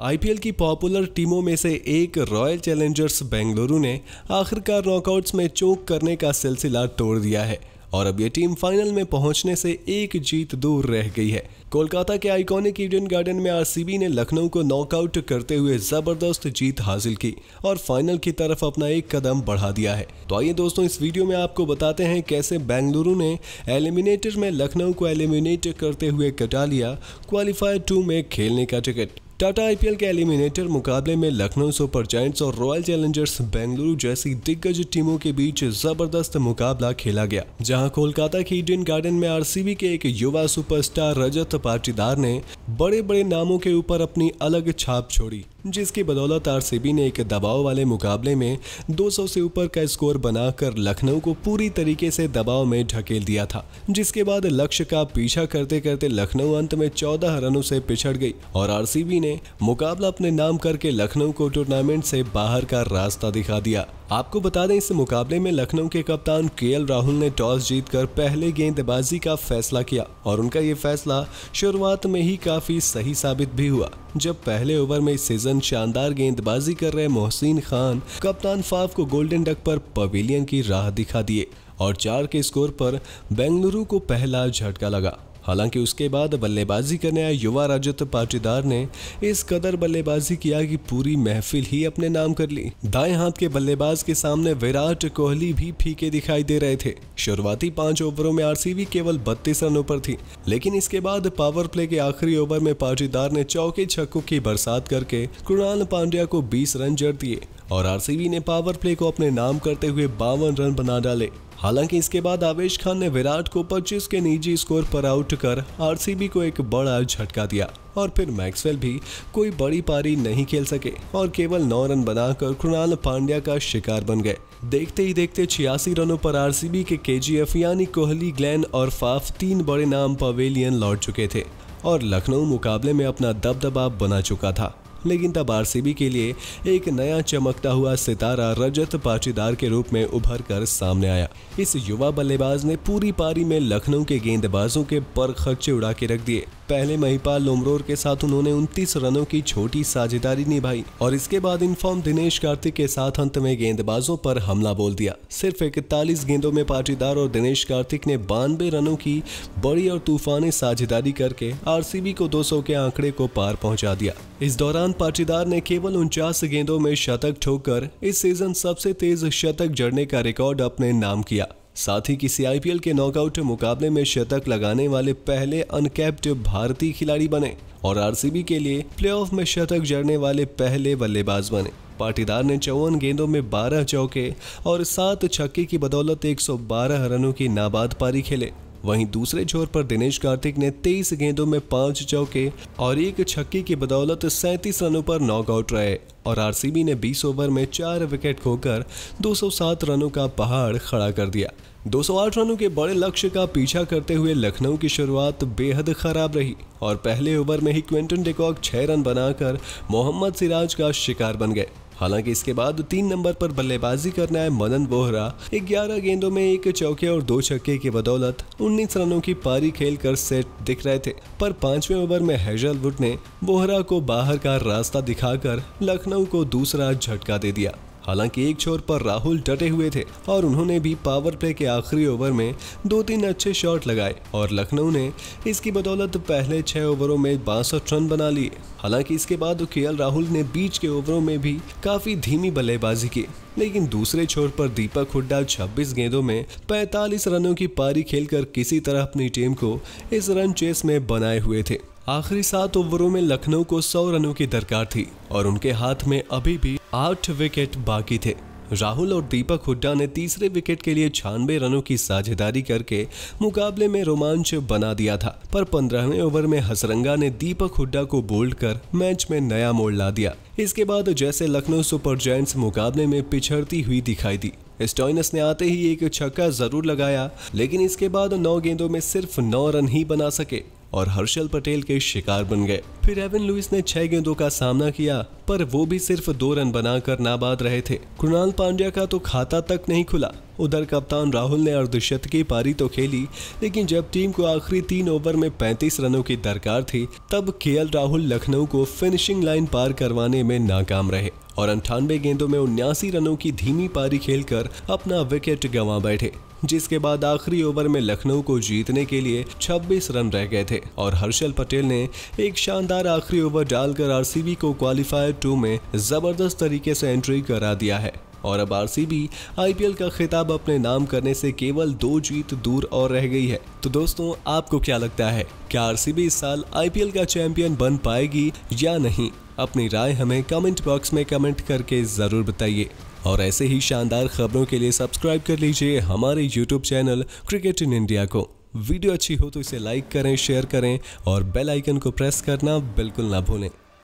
IPL की popular टीमों में से एक रॉयल चैलेंजर्स बेंगलुरु ने आखिरकार नॉकआउट्स में चौक करने का सिलसिला तोड़ दिया है और अब ये टीम फाइनल में पहुंचने से एक जीत दूर रह गई है कोलकाता के आइकॉनिक इडियन गार्डन में आरसीबी ने लखनऊ को नॉकआउट करते हुए जबरदस्त जीत हासिल की और फाइनल की तरफ अपना एक कदम बढ़ा दिया है तो आइए दोस्तों इस वीडियो में आपको बताते हैं कैसे बेंगलुरु ने एलिमिनेटर में लखनऊ को एलिमिनेट करते हुए कटा लिया क्वालिफायर टू में खेलने का टिकट टाटा आईपीएल के एलिमिनेटर मुकाबले में लखनऊ सुपर जायंट्स और रॉयल चैलेंजर्स बेंगलुरु जैसी दिग्गज टीमों के बीच जबरदस्त मुकाबला खेला गया जहां कोलकाता के इंडियन गार्डन में आरसीबी के एक युवा सुपरस्टार रजत पाटीदार ने बड़े बड़े नामों के ऊपर अपनी अलग छाप छोड़ी जिसकी बदौलत आरसीबी ने एक दबाव वाले मुकाबले में 200 से ऊपर का स्कोर बनाकर लखनऊ को पूरी तरीके से दबाव में ढकेल दिया था जिसके बाद लक्ष्य का पीछा करते करते लखनऊ अंत में 14 रनों से पिछड़ गई और आरसीबी ने मुकाबला अपने नाम करके लखनऊ को टूर्नामेंट से बाहर का रास्ता दिखा दिया आपको बता दें इस मुकाबले में लखनऊ के कप्तान के राहुल ने टॉस जीतकर पहले गेंदबाजी का फैसला किया और उनका ये फैसला शुरुआत में ही काफी सही साबित भी हुआ जब पहले ओवर में इस सीजन शानदार गेंदबाजी कर रहे मोहसिन खान कप्तान फाफ को गोल्डन डक पर पवेलियन की राह दिखा दिए और चार के स्कोर पर बेंगलुरु को पहला झटका लगा हालांकि उसके बाद बल्लेबाजी करने आए युवा रजत पाटीदार ने इस कदर बल्लेबाजी किया कि पूरी महफिल ही अपने नाम कर ली दाएं हाथ के बल्लेबाज के सामने विराट कोहली भी फीके दिखाई दे रहे थे शुरुआती पांच ओवरों में आरसीबी केवल बत्तीस रनों पर थी लेकिन इसके बाद पावर प्ले के आखिरी ओवर में पाटीदार ने चौके छक्कों की बरसात करके कृणाल पांड्या को बीस रन जड़ दिए और आरसीबी ने पावर प्ले को अपने नाम करते हुए बावन रन बना डाले हालांकि इसके बाद आवेश खान ने विराट को 25 के निजी स्कोर पर आउट कर आरसीबी को एक बड़ा झटका दिया और फिर मैक्सवेल भी कोई बड़ी पारी नहीं खेल सके और केवल नौ रन बनाकर कृणाल पांड्या का शिकार बन गए देखते ही देखते छियासी रनों पर आरसीबी के केजीएफ यानी कोहली ग्लैन और फाफ तीन बड़े नाम पवेलियन लौट चुके थे और लखनऊ मुकाबले में अपना दबदबा बना चुका था लेकिन तब आर के लिए एक नया चमकता हुआ सितारा रजत पाटीदार के रूप में उभर कर सामने आया इस युवा बल्लेबाज ने पूरी पारी में लखनऊ के गेंदबाजों के पर खर्चे उड़ा के रख दिए पहले महिपाल लोमरोर के साथ उन्होंने उनतीस रनों की छोटी साझेदारी निभाई और इसके बाद इनफॉर्म दिनेश कार्तिक के साथ अंत में गेंदबाजों पर हमला बोल दिया सिर्फ इकतालीस गेंदों में पाटीदार और दिनेश कार्तिक ने बानवे रनों की बड़ी और तूफानी साझेदारी करके आर को दो के आंकड़े को पार पहुँचा दिया इस दौरान पाटीदार ने केवल उनचास गेंदों में शतक ठोककर इस सीजन सबसे तेज शतक जड़ने का रिकॉर्ड अपने नाम किया साथ ही किसी आईपीएल के नॉकआउट मुकाबले में शतक लगाने वाले पहले अनकैप्ड भारतीय खिलाड़ी बने और आरसीबी के लिए प्लेऑफ में शतक जड़ने वाले पहले बल्लेबाज बने पाटीदार ने चौवन गेंदों में 12 चौके और सात छक्के की बदौलत 112 रनों की नाबाद पारी खेले वहीं दूसरे छोर पर दिनेश कार्तिक ने तेईस गेंदों में पांच चौके और एक छक्के की बदौलत सैंतीस रनों पर नॉकआउट रहे और आरसीबी ने 20 ओवर में चार विकेट खोकर 207 रनों का पहाड़ खड़ा कर दिया 208 रनों के बड़े लक्ष्य का पीछा करते हुए लखनऊ की शुरुआत बेहद खराब रही और पहले ओवर में ही क्विंटन डिकॉक छह रन बनाकर मोहम्मद सिराज का शिकार बन गए हालांकि इसके बाद तीन नंबर पर बल्लेबाजी करने आए मनन बोहरा ग्यारह गेंदों में एक चौके और दो छक्के की बदौलत उन्नीस रनों की पारी खेल कर सेट दिख रहे थे पर पांचवें ओवर में हेजलवुड ने बोहरा को बाहर का रास्ता दिखाकर लखनऊ को दूसरा झटका दे दिया हालांकि एक छोर पर राहुल डटे हुए थे और उन्होंने भी पावर प्ले के आखिरी ओवर में दो तीन अच्छे शॉट लगाए और लखनऊ ने इसकी बदौलत पहले छह ओवरों में बासठ रन बना लिए हालांकि इसके बाद के राहुल ने बीच के ओवरों में भी काफी धीमी बल्लेबाजी की लेकिन दूसरे छोर पर दीपक हुड्डा 26 गेंदों में 45 रनों की पारी खेलकर किसी तरह अपनी टीम को इस रन चेस में बनाए हुए थे आखिरी सात ओवरों में लखनऊ को 100 रनों की दरकार थी और उनके हाथ में अभी भी आठ विकेट बाकी थे राहुल और दीपक हुड्डा ने तीसरे विकेट के लिए छियानवे रनों की साझेदारी करके मुकाबले में रोमांच बना दिया था पर पंद्रहवें ओवर में हसरंगा ने दीपक हुड्डा को बोल्ड कर मैच में नया मोड़ ला दिया इसके बाद जैसे लखनऊ सुपर जायंट्स मुकाबले में पिछड़ती हुई दिखाई दी स्टॉइनस ने आते ही एक छक्का जरूर लगाया लेकिन इसके बाद नौ गेंदों में सिर्फ नौ रन ही बना सके और हर्षल पटेल के शिकार बन गए फिर एवन लुइस ने छह गेंदों का सामना किया पर वो भी सिर्फ दो रन बनाकर नाबाद रहे थे कृणाल पांड्या का तो खाता तक नहीं खुला उधर कप्तान राहुल ने अर्धशत की पारी तो खेली लेकिन जब टीम को आखिरी तीन ओवर में 35 रनों की दरकार थी तब के राहुल लखनऊ को फिनिशिंग लाइन पार करवाने में नाकाम रहे और अंठानवे गेंदों में उन्यासी रनों की धीमी पारी खेलकर अपना विकेट गंवा बैठे जिसके बाद आखिरी ओवर में लखनऊ को जीतने के लिए 26 रन रह गए थे और हर्षल पटेल ने एक शानदार आखिरी ओवर डालकर आरसीबी को क्वालिफायर टू में जबरदस्त तरीके से एंट्री करा दिया है और अब आरसीबी आईपीएल का खिताब अपने नाम करने से केवल दो जीत दूर और रह गई है तो दोस्तों आपको क्या लगता है क्या आरसीबी इस साल आईपीएल का चैंपियन बन पाएगी या नहीं अपनी राय हमें कमेंट बॉक्स में कमेंट करके ज़रूर बताइए और ऐसे ही शानदार खबरों के लिए सब्सक्राइब कर लीजिए हमारे YouTube channel cricket in India को वीडियो अच्छी हो तो इसे लाइक करें शेयर करें और बेल आइकन को प्रेस करना बिल्कुल ना भूलें